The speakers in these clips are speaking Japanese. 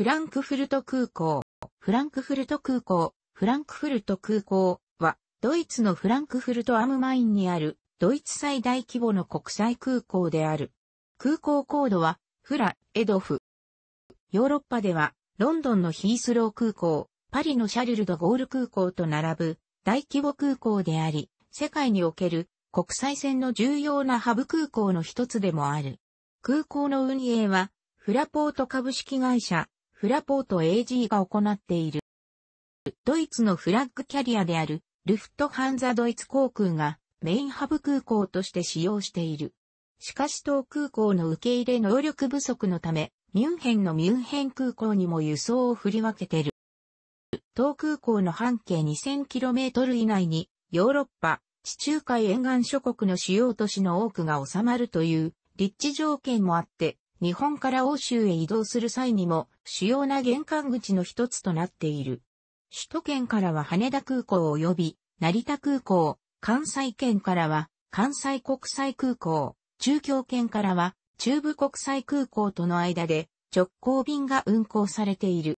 フランクフルト空港。フランクフルト空港。フランクフルト空港は、ドイツのフランクフルトアムマインにある、ドイツ最大規模の国際空港である。空港コードは、フラ・エドフ。ヨーロッパでは、ロンドンのヒースロー空港、パリのシャルル・ド・ゴール空港と並ぶ大規模空港であり、世界における国際線の重要なハブ空港の一つでもある。空港の運営は、フラポート株式会社、フラポート AG が行っている。ドイツのフラッグキャリアである、ルフトハンザドイツ航空がメインハブ空港として使用している。しかし当空港の受け入れ能力不足のため、ミュンヘンのミュンヘン空港にも輸送を振り分けている。当空港の半径 2000km 以内に、ヨーロッパ、地中海沿岸諸国の主要都市の多くが収まるという立地条件もあって、日本から欧州へ移動する際にも主要な玄関口の一つとなっている。首都圏からは羽田空港及び成田空港、関西圏からは関西国際空港、中京圏からは中部国際空港との間で直行便が運航されている。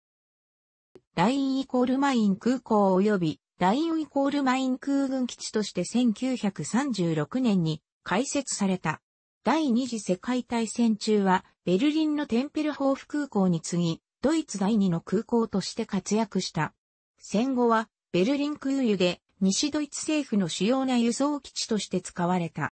ラインイコールマイン空港及びラインイコールマイン空軍基地として1936年に開設された。第二次世界大戦中は、ベルリンのテンペルホーフ空港に次ぎ、ドイツ第二の空港として活躍した。戦後は、ベルリン空輸で、西ドイツ政府の主要な輸送基地として使われた。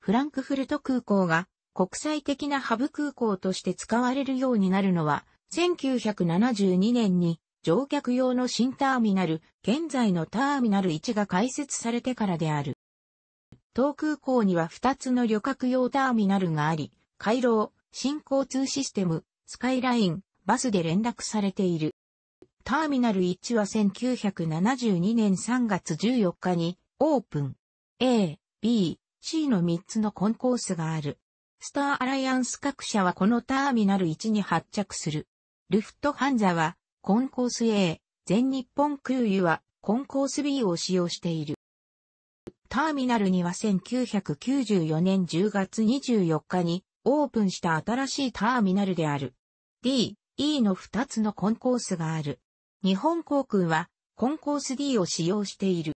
フランクフルト空港が、国際的なハブ空港として使われるようになるのは、1972年に乗客用の新ターミナル、現在のターミナル1が開設されてからである。当空港には2つの旅客用ターミナルがあり、回廊、新交通システム、スカイライン、バスで連絡されている。ターミナル1は1972年3月14日にオープン。A、B、C の3つのコンコースがある。スターアライアンス各社はこのターミナル1に発着する。ルフトハンザはコンコース A、全日本空輸はコンコース B を使用している。ターミナルには1994年10月24日にオープンした新しいターミナルである。D、E の2つのコンコースがある。日本航空はコンコース D を使用している。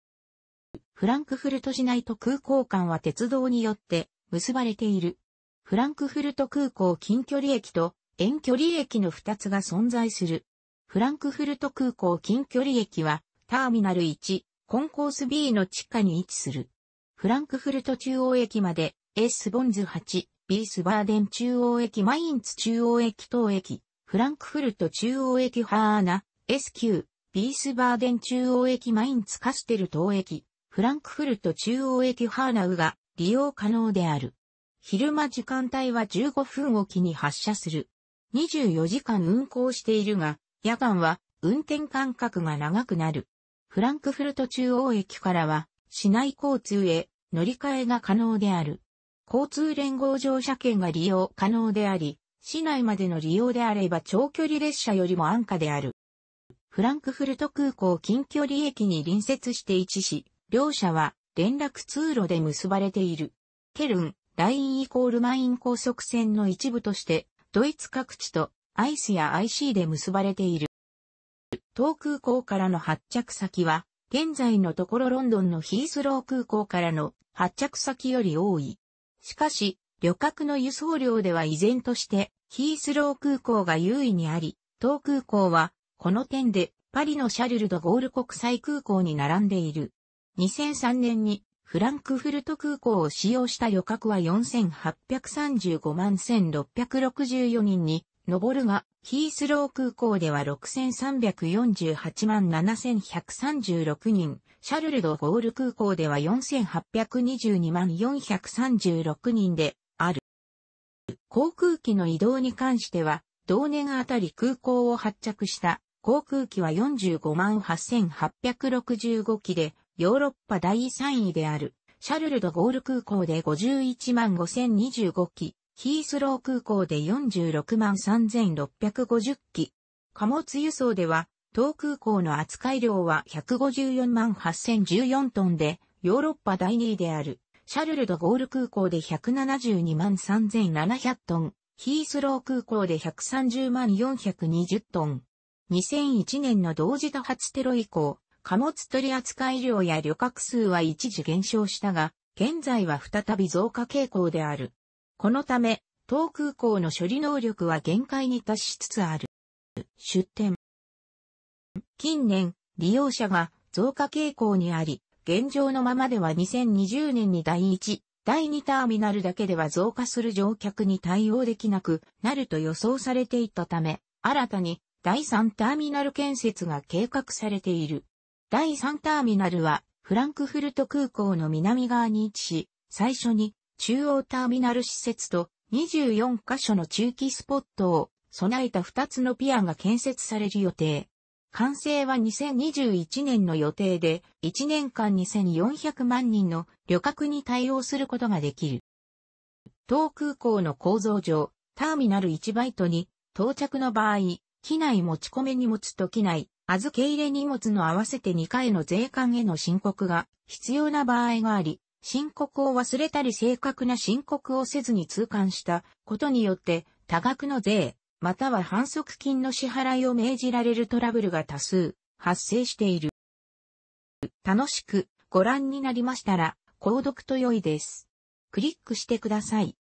フランクフルト市内と空港間は鉄道によって結ばれている。フランクフルト空港近距離駅と遠距離駅の2つが存在する。フランクフルト空港近距離駅はターミナル1、コンコース B の地下に位置する。フランクフルト中央駅まで、S ボンズ8、B スバーデン中央駅、マインツ中央駅等駅、フランクフルト中央駅ハーナ、S9、ビースバーデン中央駅マインツカステル等駅、フランクフルト中央駅ハーナウが利用可能である。昼間時間帯は15分おきに発車する。24時間運行しているが、夜間は運転間隔が長くなる。フランクフルト中央駅からは、市内交通へ乗り換えが可能である。交通連合乗車券が利用可能であり、市内までの利用であれば長距離列車よりも安価である。フランクフルト空港近距離駅に隣接して位置し、両社は連絡通路で結ばれている。ケルン、ラインイコールマイン高速線の一部として、ドイツ各地とアイスや IC で結ばれている。当空港からの発着先は、現在のところロンドンのヒースロー空港からの発着先より多い。しかし、旅客の輸送量では依然としてヒースロー空港が優位にあり、当空港はこの点でパリのシャルル・ド・ゴール国際空港に並んでいる。2003年にフランクフルト空港を使用した旅客は4835万1664人に上るが、ヒースロー空港では6348万7136人、シャルルド・ゴール空港では4822万436人である。航空機の移動に関しては、同年あたり空港を発着した航空機は45万8865機で、ヨーロッパ第3位である。シャルルド・ゴール空港で51万5025機、ヒースロー空港で46万3650機。貨物輸送では、当空港の扱い量は154万8014トンで、ヨーロッパ第2位である、シャルルドゴール空港で172万3700トン、ヒースロー空港で130万420トン。2001年の同時多発テロ以降、貨物取扱量や旅客数は一時減少したが、現在は再び増加傾向である。このため、当空港の処理能力は限界に達しつつある。出店。近年、利用者が増加傾向にあり、現状のままでは2020年に第1、第2ターミナルだけでは増加する乗客に対応できなくなると予想されていたため、新たに第3ターミナル建設が計画されている。第3ターミナルはフランクフルト空港の南側に位置し、最初に中央ターミナル施設と24カ所の中期スポットを備えた2つのピアが建設される予定。完成は2021年の予定で、1年間2400万人の旅客に対応することができる。当空港の構造上、ターミナル1バイトに到着の場合、機内持ち込め荷物と機内預け入れ荷物の合わせて2回の税関への申告が必要な場合があり、申告を忘れたり正確な申告をせずに通関したことによって多額の税、または反則金の支払いを命じられるトラブルが多数発生している。楽しくご覧になりましたら、購読と良いです。クリックしてください。